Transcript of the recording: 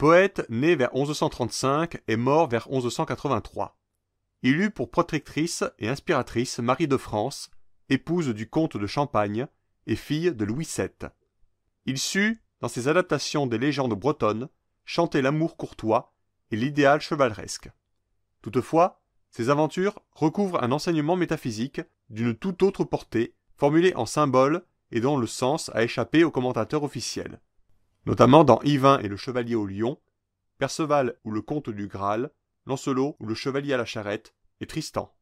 poète né vers 1135 et mort vers 1183. Il eut pour protectrice et inspiratrice Marie de France, épouse du comte de Champagne et fille de Louis VII. Il sut, dans ses adaptations des légendes bretonnes, chanter l'amour courtois et l'idéal chevaleresque. Toutefois, ses aventures recouvrent un enseignement métaphysique d'une toute autre portée, formulé en symboles et dont le sens a échappé aux commentateurs officiels notamment dans Yvain et le Chevalier au Lion, Perceval ou le Comte du Graal, Lancelot ou le Chevalier à la Charrette et Tristan.